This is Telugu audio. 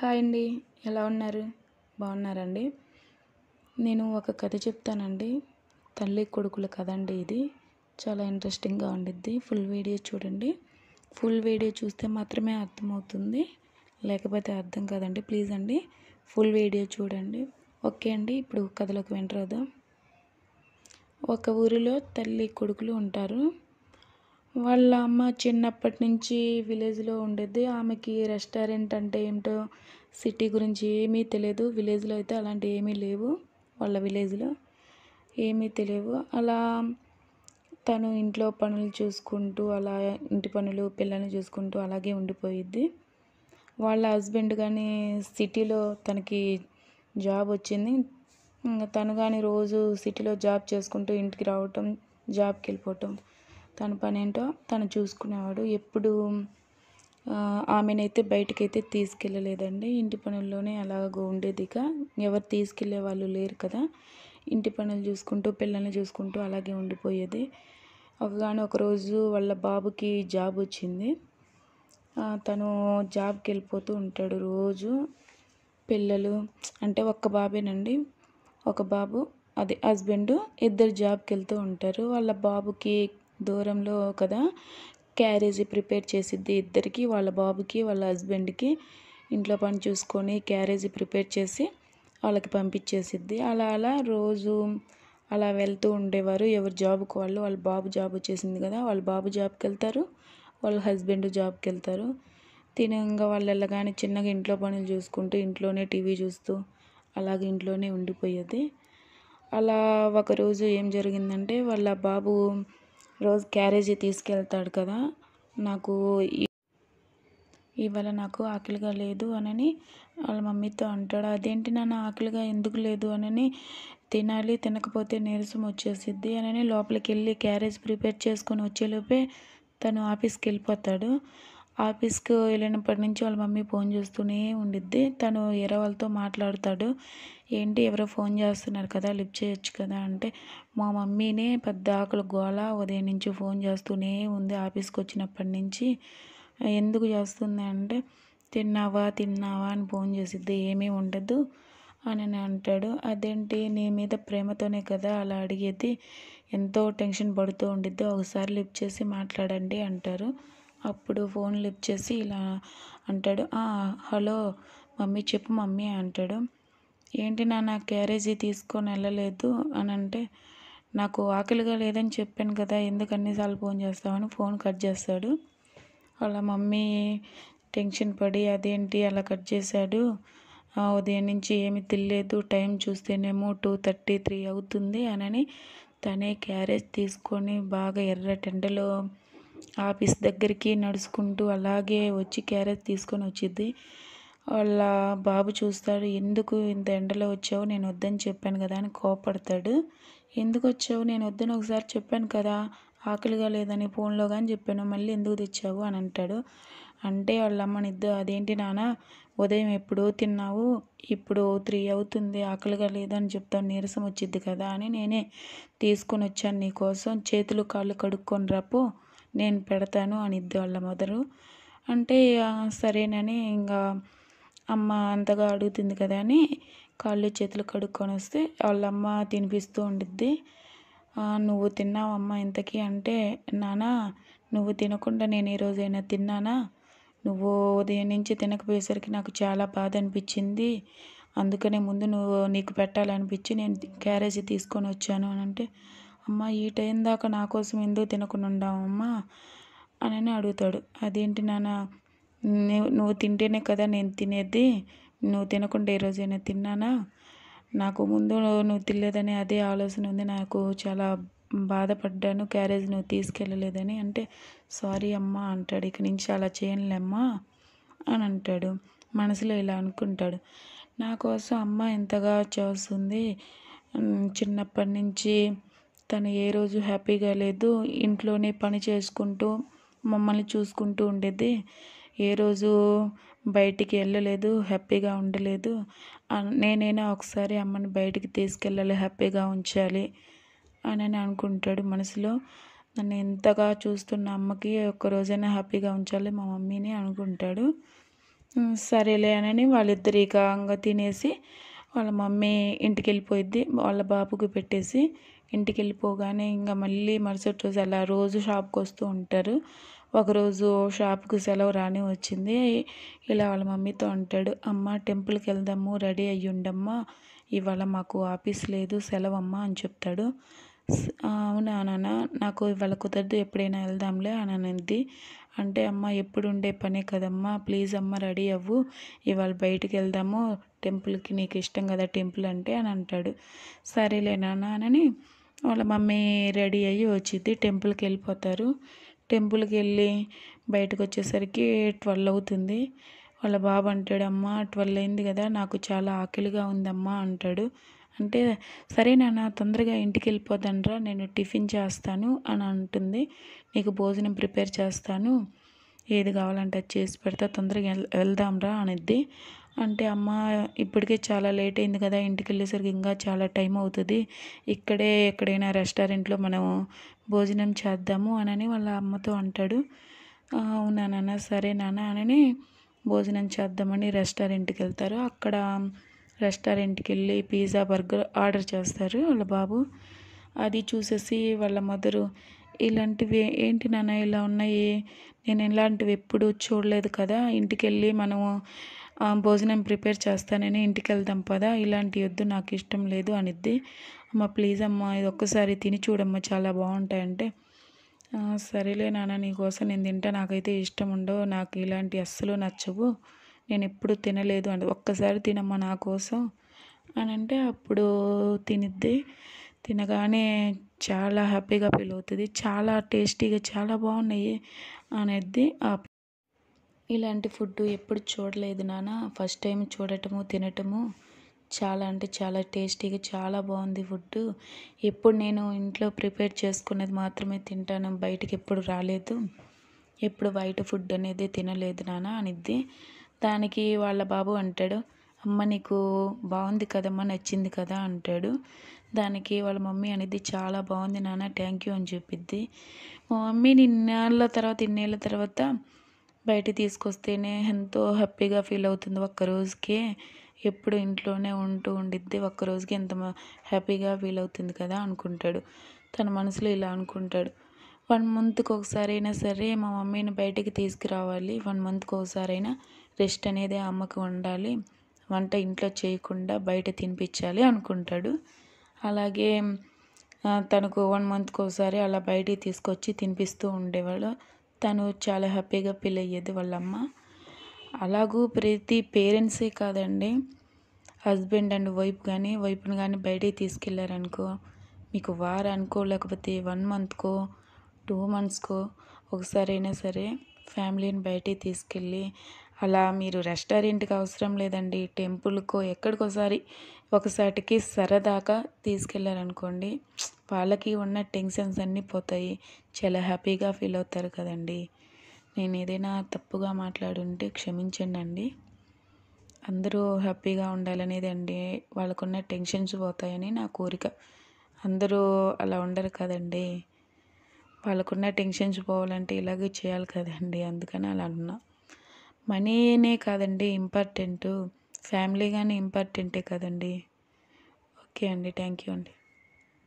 హాయ్ అండి ఎలా ఉన్నారు బాగున్నారండి నేను ఒక కథ చెప్తానండి తల్లి కొడుకుల కథ అండి ఇది చాలా ఇంట్రెస్టింగ్గా ఉండిద్ది ఫుల్ వీడియో చూడండి ఫుల్ వీడియో చూస్తే మాత్రమే అర్థమవుతుంది లేకపోతే అర్థం కాదండి ప్లీజ్ అండి ఫుల్ వీడియో చూడండి ఓకే అండి ఇప్పుడు కథలోకి వెంటరాదా ఒక ఊరిలో తల్లి కొడుకులు ఉంటారు వాళ్ళ అమ్మ చిన్నప్పటి నుంచి విలేజ్లో ఉండేది ఆమెకి రెస్టారెంట్ అంటే ఏమిటో సిటీ గురించి ఏమీ తెలియదు విలేజ్లో అయితే అలాంటివి ఏమీ లేవు వాళ్ళ విలేజ్లో ఏమీ తెలియవు అలా తను ఇంట్లో పనులు చూసుకుంటూ అలా ఇంటి పనులు పిల్లల్ని చూసుకుంటూ అలాగే ఉండిపోయిద్ది వాళ్ళ హస్బెండ్ కానీ సిటీలో తనకి జాబ్ వచ్చింది తను కానీ రోజు సిటీలో జాబ్ చేసుకుంటూ ఇంటికి రావటం జాబ్కి వెళ్ళిపోవటం తన పని ఏంటో తను చూసుకునేవాడు ఎప్పుడు ఆమెనైతే బయటకైతే తీసుకెళ్ళలేదండి ఇంటి పనుల్లోనే ఉండేది ఉండేదిగా ఎవరు తీసుకెళ్ళే వాళ్ళు లేరు కదా ఇంటి పనులు చూసుకుంటూ పిల్లల్ని చూసుకుంటూ అలాగే ఉండిపోయేది ఒకగాని ఒకరోజు వాళ్ళ బాబుకి జాబ్ వచ్చింది తను జాబ్కి వెళ్ళిపోతూ ఉంటాడు రోజు పిల్లలు అంటే ఒక్క బాబేనండి ఒక బాబు అదే హస్బెండ్ ఇద్దరు జాబ్కి వెళ్తూ ఉంటారు వాళ్ళ బాబుకి దూరంలో కదా క్యారేజీ ప్రిపేర్ చేసిద్ది ఇద్దరికి వాళ్ళ బాబుకి వాళ్ళ హస్బెండ్కి ఇంట్లో పని చూసుకొని క్యారేజీ ప్రిపేర్ చేసి వాళ్ళకి పంపించేసిద్ది అలా అలా రోజు అలా వెళ్తూ ఉండేవారు ఎవరు జాబ్కి వాళ్ళు వాళ్ళ బాబు జాబ్ వచ్చేసింది కదా వాళ్ళ బాబు జాబ్కి వెళ్తారు వాళ్ళ హస్బెండ్ జాబ్కి వెళ్తారు తినంగా వాళ్ళు వెళ్ళగానే చిన్నగా ఇంట్లో పనులు చూసుకుంటూ ఇంట్లోనే టీవీ చూస్తూ అలాగే ఇంట్లోనే ఉండిపోయేది అలా ఒకరోజు ఏం జరిగిందంటే వాళ్ళ బాబు రోజు క్యారేజీ తీసుకెళ్తాడు కదా నాకు ఇవాళ నాకు ఆకలిగా లేదు అనని వాళ్ళ మమ్మీతో అంటాడు అదేంటి నాన్న ఆకలిగా ఎందుకు లేదు అనని తినాలి తినకపోతే నీరసం వచ్చేసిద్ది అనని లోపలికి వెళ్ళి క్యారేజ్ ప్రిపేర్ చేసుకొని వచ్చేలోపే తను ఆఫీస్కి వెళ్ళిపోతాడు ఆఫీస్కి వెళ్ళినప్పటి నుంచి వాళ్ళ మమ్మీ ఫోన్ చేస్తూనే ఉండిద్ది తను వేరే వాళ్ళతో మాట్లాడతాడు ఏంటి ఎవరో ఫోన్ చేస్తున్నారు కదా లిఫ్ట్ చేయొచ్చు కదా అంటే మా మమ్మీనే పెద్ద ఆకలి గోళ ఉదయం నుంచి ఫోన్ చేస్తూనే ఉంది ఆఫీస్కి వచ్చినప్పటి నుంచి ఎందుకు చేస్తుంది అంటే తిన్నావా తిన్నావా అని ఫోన్ చేసిద్ది ఏమీ ఉండదు అని అంటాడు అదేంటి నీ మీద ప్రేమతోనే కదా అలా అడిగేది ఎంతో టెన్షన్ పడుతూ ఉండిద్ది ఒకసారి లిఫ్ట్ చేసి మాట్లాడండి అంటారు అప్పుడు ఫోన్ లిఫ్ట్ చేసి ఇలా అంటాడు హలో మమ్మీ చెప్పు మమ్మీ అంటాడు ఏంటి నాన్న క్యారేజీ తీసుకొని వెళ్ళలేదు అని అంటే నాకు ఆకలిగా లేదని చెప్పాను కదా ఎందుకు అన్నిసార్లు ఫోన్ చేస్తామని ఫోన్ కట్ చేస్తాడు అలా మమ్మీ టెన్షన్ పడి అదేంటి అలా కట్ చేశాడు ఉదయం నుంచి ఏమి తినలేదు టైం చూస్తేనేమో టూ థర్టీ త్రీ అవుతుంది అనని తనే క్యారేజ్ తీసుకొని బాగా ఎర్ర టెండలో ఆఫీస్ దగ్గరికి నడుచుకుంటూ అలాగే వచ్చి క్యారేజ్ తీసుకొని వచ్చిద్ది వాళ్ళ బాబు చూస్తాడు ఎందుకు ఇంత ఎండలో వచ్చావు నేను వద్దని చెప్పాను కదా అని కోపడతాడు ఎందుకు వచ్చావు నేను వద్దని ఒకసారి చెప్పాను కదా ఆకలిగా లేదని ఫోన్లో కానీ చెప్పాను మళ్ళీ ఎందుకు తెచ్చావు అని అంటాడు అంటే వాళ్ళ అదేంటి నాన్న ఉదయం ఎప్పుడో తిన్నావు ఇప్పుడు త్రీ అవుతుంది ఆకలిగా లేదని చెప్తాను నీరసం వచ్చింది కదా అని నేనే తీసుకొని వచ్చాను నీకోసం చేతులు కాళ్ళు కడుక్కొని రాపు నేను పెడతాను అనిద్ది వాళ్ళ మదరు అంటే సరేనని ఇంకా అమ్మ అంతగా అడుగుతుంది కదా అని కాళ్ళు చేతులు కడుక్కొని వస్తే వాళ్ళమ్మ తినిపిస్తూ ఉండిద్ది నువ్వు తిన్నావమ్మ ఇంతకీ అంటే నానా నువ్వు తినకుండా నేను ఈరోజైనా తిన్నానా నువ్వు ఉదయం నుంచి తినకపోయేసరికి నాకు చాలా బాధ అనిపించింది అందుకనే ముందు నువ్వు నీకు పెట్టాలనిపించి నేను క్యారేజీ తీసుకొని వచ్చాను అని అంటే అమ్మ ఈ టైం దాకా నా కోసం ఎందుకు తినకుండా ఉండావమ్మా అని అడుగుతాడు అదేంటి నాన్న నువ్వు తింటేనే కదా నేను తినేది నువ్వు తినకుండా ఈరోజు నేను తిన్నానా నాకు ముందు నువ్వు తినలేదని అదే ఆలోచన ఉంది నాకు చాలా బాధపడ్డాను క్యారేజ్ నువ్వు తీసుకెళ్ళలేదని అంటే సారీ అమ్మ అంటాడు ఇక నుంచి అలా చేయనులేమ్మా అని అంటాడు మనసులో ఇలా అనుకుంటాడు నా కోసం అమ్మ ఎంతగా చేస్తుంది చిన్నప్పటి నుంచి తను ఏ రోజు హ్యాపీగా లేదు ఇంట్లోనే పని చేసుకుంటూ మమ్మల్ని చూసుకుంటూ ఉండేది ఏ రోజు బయటికి వెళ్ళలేదు హ్యాపీగా ఉండలేదు నేనైనా ఒకసారి అమ్మని బయటికి తీసుకెళ్ళాలి హ్యాపీగా ఉంచాలి అని అనుకుంటాడు మనసులో నన్ను ఎంతగా చూస్తున్న అమ్మకి ఒక్కరోజైనా హ్యాపీగా ఉంచాలి మా మమ్మీని అనుకుంటాడు సరేలే అని వాళ్ళిద్దరు ఏకాంగా తినేసి వాళ్ళ మమ్మీ ఇంటికి వెళ్ళిపోయిద్ది వాళ్ళ బాబుకు పెట్టేసి ఇంటికి వెళ్ళిపోగానే ఇంకా మళ్ళీ మరుసటి రోజు అలా రోజు షాప్కి వస్తూ ఉంటారు ఒకరోజు షాప్కి సెలవు రాని వచ్చింది ఇలా వాళ్ళ మమ్మీతో అంటాడు అమ్మ టెంపుల్కి వెళ్దాము రెడీ అయ్యుండమ్మా ఇవాళ మాకు ఆఫీస్ లేదు సెలవు అని చెప్తాడు అవునా నాన్న నాకు ఇవాళ కుదరదు ఎప్పుడైనా వెళ్దాంలే అని అనింది అంటే అమ్మ ఎప్పుడు ఉండే పనే కదమ్మా ప్లీజ్ అమ్మ రెడీ అవ్వు ఇవాళ బయటికి వెళ్దాము టెంపుల్కి నీకు ఇష్టం కదా టెంపుల్ అంటే అని అంటాడు సరేలే నాన్న అని వాళ్ళ మమ్మీ రెడీ అయ్యి వచ్చింది టెంపుల్కి వెళ్ళిపోతారు టెంపుల్కి వెళ్ళి బయటకు వచ్చేసరికి ట్వెల్వ్ అవుతుంది వాళ్ళ బాబు అమ్మ ట్వెల్వ్ అయింది కదా నాకు చాలా ఆకలిగా ఉందమ్మా అంటాడు అంటే సరే నాన్న తొందరగా ఇంటికి వెళ్ళిపోతానరా నేను టిఫిన్ చేస్తాను అని అంటుంది నీకు భోజనం ప్రిపేర్ చేస్తాను ఏది కావాలంటే అది చేసి పెడతా తొందరగా వెళ్దాంరా అనిద్ది అంటే అమ్మ ఇప్పటికే చాలా లేట్ అయింది కదా ఇంటికి వెళ్ళేసరికి ఇంకా చాలా టైం అవుతుంది ఇక్కడే ఎక్కడైనా రెస్టారెంట్లో మనం భోజనం చేద్దాము అనని వాళ్ళ అమ్మతో అంటాడు అవునా నాన్న సరే నాన్న అనని భోజనం చేద్దామని రెస్టారెంట్కి వెళ్తారు అక్కడ రెస్టారెంట్కి వెళ్ళి పిజ్జా బర్గర్ ఆర్డర్ చేస్తారు వాళ్ళ బాబు అది చూసేసి వాళ్ళ మదరు ఇలాంటివి ఏంటి నాన్న ఇలా ఉన్నాయి నేను ఇలాంటివి ఎప్పుడు చూడలేదు కదా ఇంటికి వెళ్ళి మనము భోజనం ప్రిపేర్ చేస్తానని ఇంటికి వెళ్తాం పదా ఇలాంటి వద్దు నాకు ఇష్టం లేదు అనిద్ది అమ్మ ప్లీజ్ అమ్మ ఇది ఒక్కసారి తిని చూడమ్మా చాలా బాగుంటాయంటే సరేలే నాన్న నీకోసం నేను తింటా నాకైతే ఇష్టం ఉండవు నాకు ఇలాంటి అస్సలు నచ్చవు నేను ఎప్పుడు తినలేదు అంటే ఒక్కసారి తినమ్మా నా కోసం అని అంటే అప్పుడు తినిద్ది తినగానే చాలా హ్యాపీగా ఫీల్ అవుతుంది చాలా టేస్టీగా చాలా బాగున్నాయి అనేది ఇలాంటి ఫుడ్ ఎప్పుడు చూడలేదు నాన్న ఫస్ట్ టైం చూడటము తినటము చాలా అంటే చాలా టేస్టీగా చాలా బాగుంది ఫుడ్డు ఎప్పుడు నేను ఇంట్లో ప్రిపేర్ చేసుకునేది మాత్రమే తింటాను బయటకి ఎప్పుడు రాలేదు ఎప్పుడు బయట ఫుడ్ అనేది తినలేదు నాన్న అనిద్ది దానికి వాళ్ళ బాబు అంటాడు అమ్మ నీకు బాగుంది కదమ్మా నచ్చింది కదా అంటాడు దానికి వాళ్ళ మమ్మీ అనేది చాలా బాగుంది నాన్న థ్యాంక్ యూ అని చెప్పిద్ది మా మమ్మీ నిన్నేళ్ళ తర్వాత ఇన్నేళ్ళ తర్వాత బయట తీసుకొస్తేనే ఎంతో హ్యాపీగా ఫీల్ అవుతుంది ఒక్క రోజుకే ఎప్పుడు ఇంట్లోనే ఉంటూ ఉండిద్ది ఒక్కరోజుకి ఎంత హ్యాపీగా ఫీల్ అవుతుంది కదా అనుకుంటాడు తన మనసులో ఇలా అనుకుంటాడు వన్ మంత్కి ఒకసారి అయినా సరే మా మమ్మీని బయటికి తీసుకురావాలి వన్ మంత్కి ఒకసారి అయినా రెస్ట్ అనేది అమ్మకి ఉండాలి వంట ఇంట్లో చేయకుండా బయట తినిపించాలి అనుకుంటాడు అలాగే తనకు వన్ మంత్కి ఒకసారి అలా బయటికి తీసుకొచ్చి తినిపిస్తూ ఉండేవాడు తను చాలా హ్యాపీగా ఫీల్ అయ్యేది వాళ్ళమ్మ అలాగూ ప్రతి పేరెంట్సే కాదండి హస్బెండ్ అండ్ వైఫ్ కానీ వైఫ్ని కానీ బయటికి తీసుకెళ్ళారనుకో మీకు వారానికో లేకపోతే వన్ మంత్కో టూ మంత్స్కో ఒకసారి అయినా సరే ఫ్యామిలీని బయటికి తీసుకెళ్ళి అలా మీరు రెస్టారెంట్కి అవసరం లేదండి టెంపుల్కో ఎక్కడికోసారి ఒకసారికి సరదాకా తీసుకెళ్ళారనుకోండి వాళ్ళకి ఉన్న టెన్షన్స్ అన్నీ పోతాయి చాలా హ్యాపీగా ఫీల్ అవుతారు కదండి నేను ఏదైనా తప్పుగా మాట్లాడుంటే క్షమించండి అండి అందరూ హ్యాపీగా ఉండాలనేది అండి వాళ్ళకున్న టెన్షన్స్ పోతాయని నా కోరిక అందరూ అలా ఉండరు కదండి వాళ్ళకున్న టెన్షన్స్ పోవాలంటే ఇలాగే చేయాలి కదండి అందుకని అలా అన్నా మనీనే కాదండి ఇంపార్టెంటు ఫ్యామిలీ కానీ ఇంపార్టెంటే కదండి ఓకే అండి థ్యాంక్ యూ అండి